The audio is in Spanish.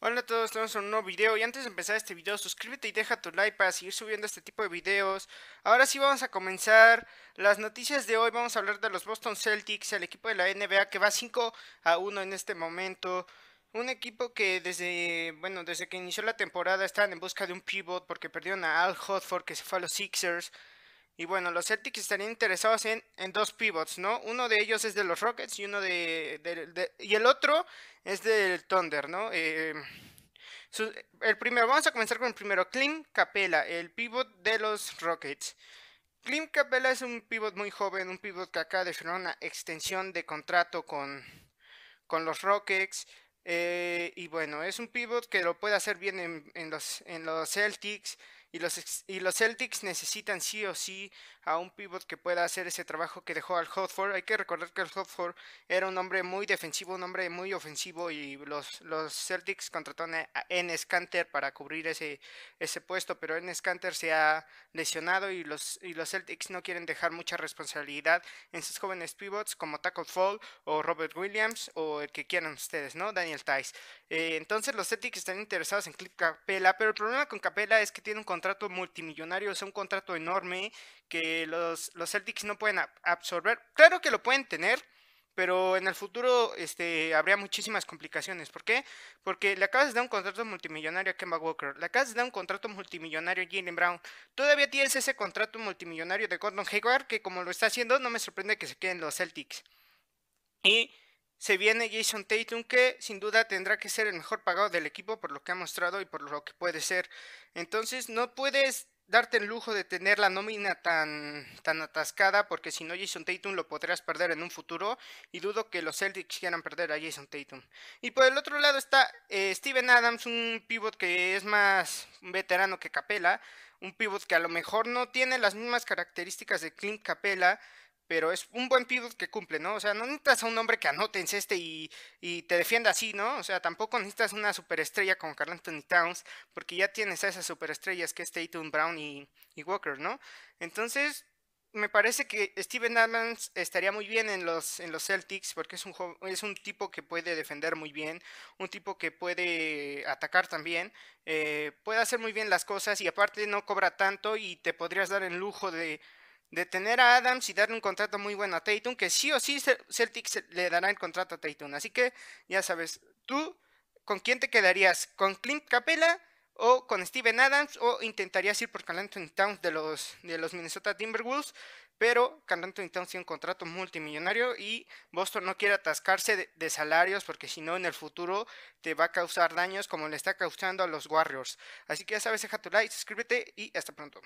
Hola a todos, estamos en un nuevo video y antes de empezar este video suscríbete y deja tu like para seguir subiendo este tipo de videos. Ahora sí vamos a comenzar las noticias de hoy, vamos a hablar de los Boston Celtics, el equipo de la NBA que va 5 a 1 en este momento. Un equipo que desde, bueno, desde que inició la temporada estaban en busca de un pivot porque perdieron a Al Hodford que se fue a los Sixers. Y bueno, los Celtics estarían interesados en, dos pivots, ¿no? Uno de ellos es de los Rockets y uno de, y el otro es del Thunder, ¿no? Eh, el primero, vamos a comenzar con el primero, Clint Capella, el pivot de los Rockets. Clint Capella es un pivot muy joven, un pivot que acaba de firmar una extensión de contrato con, los Rockets. Eh, y bueno, es un pivot que lo puede hacer bien en, los, en los Celtics y los, y los Celtics necesitan sí o sí a un pivot que pueda hacer ese trabajo que dejó al Hotford. Hay que recordar que el Hotford era un hombre muy defensivo, un hombre muy ofensivo y los, Celtics contrataron a Enes Scanter para cubrir ese, ese puesto, pero Enes Scanter se ha lesionado y los, y los Celtics no quieren dejar mucha responsabilidad en sus jóvenes pivots como Taco Fall o Robert Williams o el que quieran ustedes, ¿no? Daniel Tice. Eh, entonces los Celtics están interesados en Clip Capela, pero el problema con Capela es que tiene un contrato multimillonario, es un contrato enorme que los, los Celtics no pueden absorber. Claro que lo pueden tener, pero en el futuro este, habría muchísimas complicaciones. ¿Por qué? Porque le acabas de dar un contrato multimillonario a Kemba Walker, le acabas de dar un contrato multimillonario a Jalen Brown, todavía tienes ese contrato multimillonario de Gordon Hayward, que como lo está haciendo, no me sorprende que se queden los Celtics. Y se viene Jason Tatum, que sin duda tendrá que ser el mejor pagado del equipo por lo que ha mostrado y por lo que puede ser. Entonces, no puedes darte el lujo de tener la nómina tan, tan atascada, porque si no, Jason Tatum lo podrías perder en un futuro. Y dudo que los Celtics quieran perder a Jason Tatum. Y por el otro lado está eh, Steven Adams, un pivot que es más veterano que Capela. Un pivot que a lo mejor no tiene las mismas características de Clint Capela pero es un buen pivot que cumple, ¿no? O sea, no necesitas a un hombre que anote en este y, y, te defienda así, ¿no? O sea, tampoco necesitas una superestrella como Carl Anthony Towns, porque ya tienes a esas superestrellas que es Tatum Brown y, y Walker, ¿no? Entonces, me parece que Steven Adams estaría muy bien en los, en los Celtics porque es un, es un tipo que puede defender muy bien, un tipo que puede atacar también, eh, puede hacer muy bien las cosas y aparte no cobra tanto y te podrías dar el lujo de de tener a Adams y darle un contrato muy bueno a Tatum, que sí o sí Celtics le dará el contrato a Tatum. Así que ya sabes, tú con quién te quedarías, con Clint Capella o con Steven Adams o intentarías ir por Carl Towns de los, de los Minnesota Timberwolves, pero Carl Towns tiene un contrato multimillonario y Boston no quiere atascarse de salarios porque si no en el futuro te va a causar daños como le está causando a los Warriors. Así que ya sabes, deja tu like, suscríbete y hasta pronto.